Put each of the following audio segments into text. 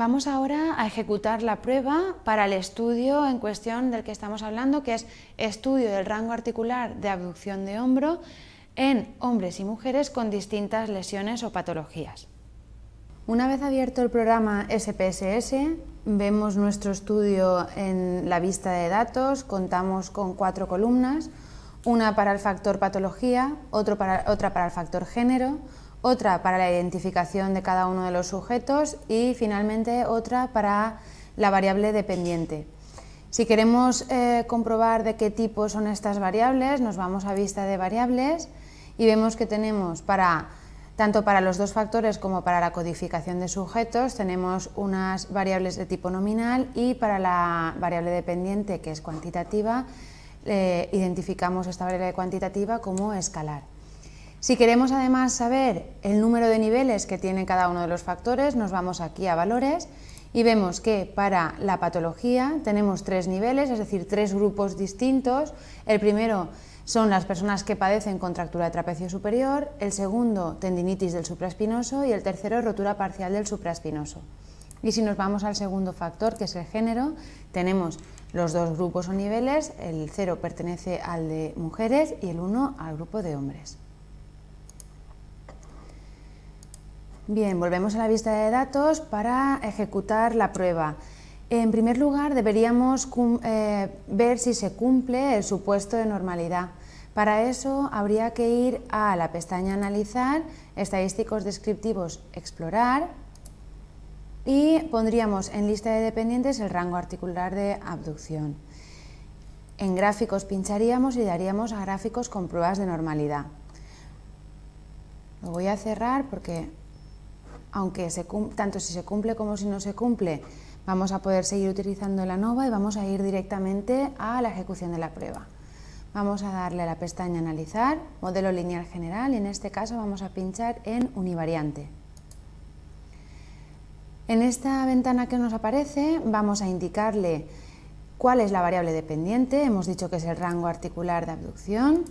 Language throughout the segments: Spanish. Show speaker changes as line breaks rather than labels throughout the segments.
Vamos ahora a ejecutar la prueba para el estudio en cuestión del que estamos hablando, que es estudio del rango articular de abducción de hombro en hombres y mujeres con distintas lesiones o patologías. Una vez abierto el programa SPSS, vemos nuestro estudio en la vista de datos, contamos con cuatro columnas, una para el factor patología, otra para el factor género, otra para la identificación de cada uno de los sujetos y finalmente otra para la variable dependiente. Si queremos eh, comprobar de qué tipo son estas variables, nos vamos a vista de variables y vemos que tenemos para tanto para los dos factores como para la codificación de sujetos tenemos unas variables de tipo nominal y para la variable dependiente que es cuantitativa eh, identificamos esta variable cuantitativa como escalar. Si queremos además saber el número de niveles que tiene cada uno de los factores, nos vamos aquí a valores y vemos que para la patología tenemos tres niveles, es decir, tres grupos distintos. El primero son las personas que padecen contractura de trapecio superior, el segundo tendinitis del supraespinoso y el tercero rotura parcial del supraespinoso. Y si nos vamos al segundo factor, que es el género, tenemos los dos grupos o niveles, el cero pertenece al de mujeres y el uno al grupo de hombres. Bien, volvemos a la vista de datos para ejecutar la prueba. En primer lugar, deberíamos eh, ver si se cumple el supuesto de normalidad. Para eso habría que ir a la pestaña Analizar, Estadísticos descriptivos, Explorar y pondríamos en lista de dependientes el rango articular de abducción. En gráficos pincharíamos y daríamos a gráficos con pruebas de normalidad. Lo voy a cerrar porque aunque tanto si se cumple como si no se cumple, vamos a poder seguir utilizando la nova y vamos a ir directamente a la ejecución de la prueba. Vamos a darle a la pestaña Analizar, Modelo Lineal General y en este caso vamos a pinchar en Univariante. En esta ventana que nos aparece vamos a indicarle cuál es la variable dependiente, hemos dicho que es el rango articular de abducción,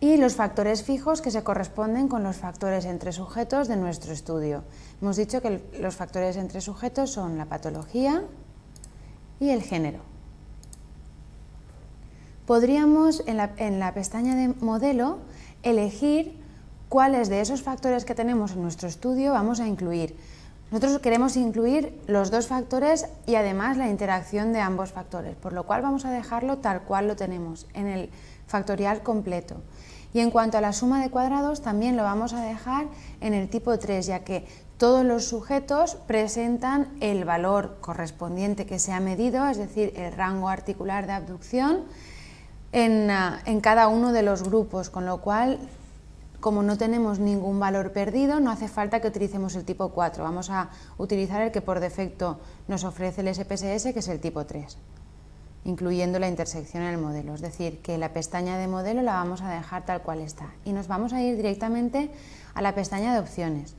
y los factores fijos que se corresponden con los factores entre sujetos de nuestro estudio. Hemos dicho que los factores entre sujetos son la patología y el género. Podríamos en la, en la pestaña de modelo elegir cuáles de esos factores que tenemos en nuestro estudio vamos a incluir. Nosotros queremos incluir los dos factores y además la interacción de ambos factores, por lo cual vamos a dejarlo tal cual lo tenemos en el factorial completo. Y en cuanto a la suma de cuadrados, también lo vamos a dejar en el tipo 3, ya que todos los sujetos presentan el valor correspondiente que se ha medido, es decir, el rango articular de abducción, ah, en, cada uno de los grupos, con lo cual como no tenemos ningún valor perdido, no hace falta que utilicemos el tipo 4. Vamos a utilizar el que por defecto nos ofrece el SPSS, que es el tipo 3 incluyendo la intersección en el modelo, es decir, que la pestaña de modelo la vamos a dejar tal cual está y nos vamos a ir directamente a la pestaña de opciones.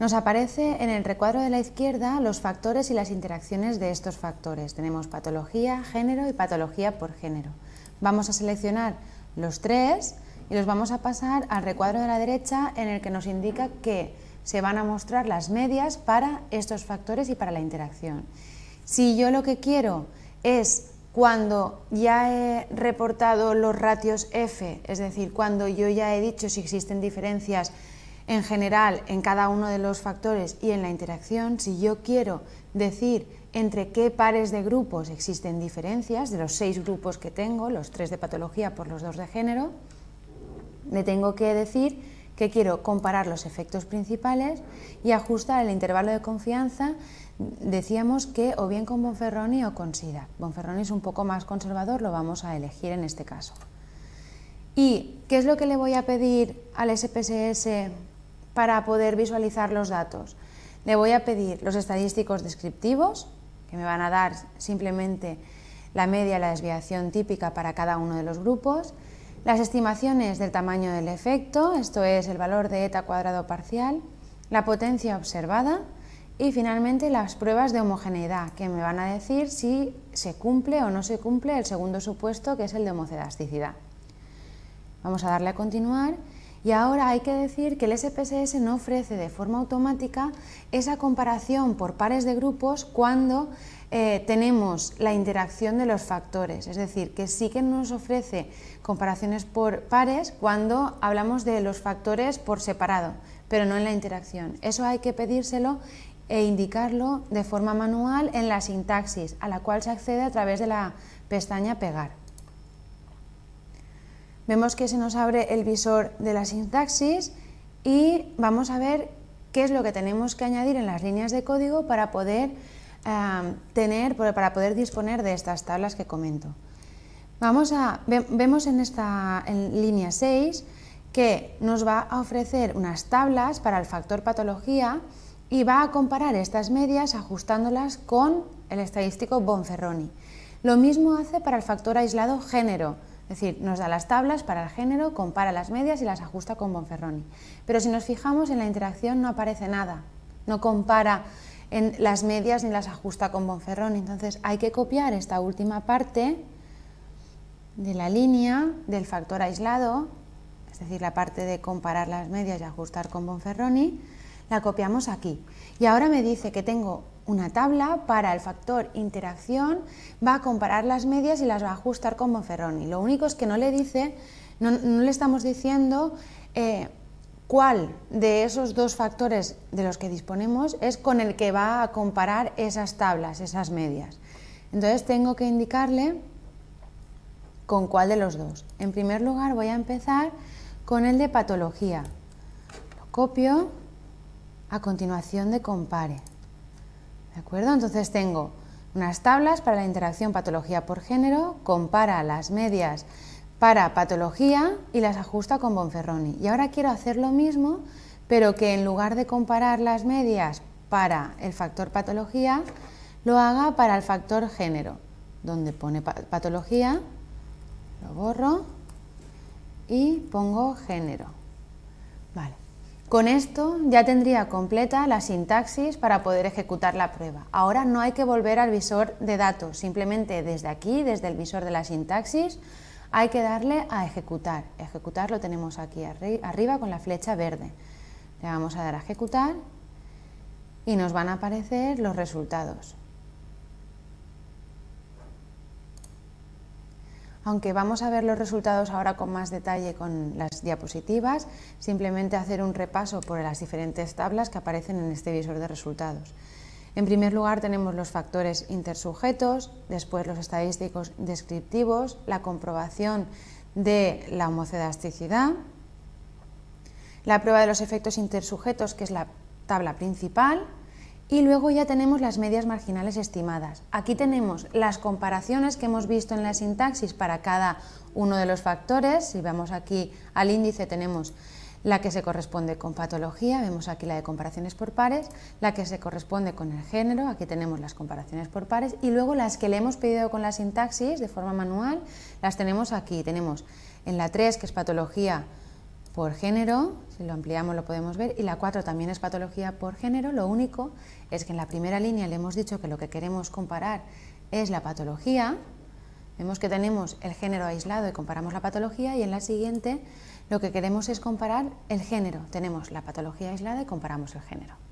Nos aparece en el recuadro de la izquierda los factores y las interacciones de estos factores. Tenemos patología, género y patología por género. Vamos a seleccionar los tres y los vamos a pasar al recuadro de la derecha en el que nos indica que se van a mostrar las medias para estos factores y para la interacción. Si yo lo que quiero es cuando ya he reportado los ratios F, es decir, cuando yo ya he dicho si existen diferencias en general en cada uno de los factores y en la interacción, si yo quiero decir entre qué pares de grupos existen diferencias, de los seis grupos que tengo, los tres de patología por los dos de género, le tengo que decir que quiero comparar los efectos principales y ajustar el intervalo de confianza, decíamos que o bien con Bonferroni o con SIDA. Bonferroni es un poco más conservador, lo vamos a elegir en este caso. ¿Y qué es lo que le voy a pedir al SPSS para poder visualizar los datos? Le voy a pedir los estadísticos descriptivos, que me van a dar simplemente la media, la desviación típica para cada uno de los grupos, las estimaciones del tamaño del efecto, esto es el valor de eta cuadrado parcial, la potencia observada y finalmente las pruebas de homogeneidad que me van a decir si se cumple o no se cumple el segundo supuesto que es el de homocedasticidad. Vamos a darle a continuar y ahora hay que decir que el SPSS no ofrece de forma automática esa comparación por pares de grupos cuando eh, tenemos la interacción de los factores, es decir, que sí que nos ofrece comparaciones por pares cuando hablamos de los factores por separado, pero no en la interacción. Eso hay que pedírselo e indicarlo de forma manual en la sintaxis, a la cual se accede a través de la pestaña Pegar. Vemos que se nos abre el visor de la sintaxis y vamos a ver qué es lo que tenemos que añadir en las líneas de código para poder, eh, tener, para poder disponer de estas tablas que comento. Vamos a, vemos en esta en línea 6 que nos va a ofrecer unas tablas para el factor patología y va a comparar estas medias ajustándolas con el estadístico Bonferroni. Lo mismo hace para el factor aislado género, es decir, nos da las tablas para el género, compara las medias y las ajusta con Bonferroni. Pero si nos fijamos en la interacción no aparece nada, no compara en las medias ni las ajusta con Bonferroni. Entonces hay que copiar esta última parte de la línea del factor aislado, es decir, la parte de comparar las medias y ajustar con Bonferroni, la copiamos aquí. Y ahora me dice que tengo una tabla para el factor interacción, va a comparar las medias y las va a ajustar con Monferroni. Lo único es que no le dice, no, le estamos diciendo eh, cuál de esos dos factores de los que disponemos es con el que va a comparar esas tablas, esas medias. Entonces tengo que indicarle con cuál de los dos. En primer lugar voy a empezar con el de patología. Lo copio a continuación de compare. ¿De acuerdo? Entonces tengo unas tablas para la interacción patología por género, compara las medias para patología y las ajusta con Bonferroni. Y ahora quiero hacer lo mismo, pero que en lugar de comparar las medias para el factor patología, lo haga para el factor género, donde pone patología, lo borro y pongo género. Vale. Con esto ya tendría completa la sintaxis para poder ejecutar la prueba. Ahora no hay que volver al visor de datos, simplemente desde aquí, desde el visor de la sintaxis, hay que darle a ejecutar. Ejecutar lo tenemos aquí arriba con la flecha verde. Le vamos a dar a ejecutar y nos van a aparecer los resultados. aunque vamos a ver los resultados ahora con más detalle con las diapositivas, simplemente hacer un repaso por las diferentes tablas que aparecen en este visor de resultados. En primer lugar tenemos los factores intersujetos, después los estadísticos descriptivos, la comprobación de la homocedasticidad, la prueba de los efectos intersujetos, que es la tabla principal, y luego ya tenemos las medias marginales estimadas. Aquí tenemos las comparaciones que hemos visto en la sintaxis para cada uno de los factores. Si vamos aquí al índice tenemos la que se corresponde con patología, vemos aquí la de comparaciones por pares, la que se corresponde con el género, aquí tenemos las comparaciones por pares, y luego las que le hemos pedido con la sintaxis de forma manual, las tenemos aquí. Tenemos en la 3, que es patología, por género, si lo ampliamos lo podemos ver, y la 4 también es patología por género, lo único es que en la primera línea le hemos dicho que lo que queremos comparar es la patología, vemos que tenemos el género aislado y comparamos la patología, y en la siguiente lo que queremos es comparar el género, tenemos la patología aislada y comparamos el género.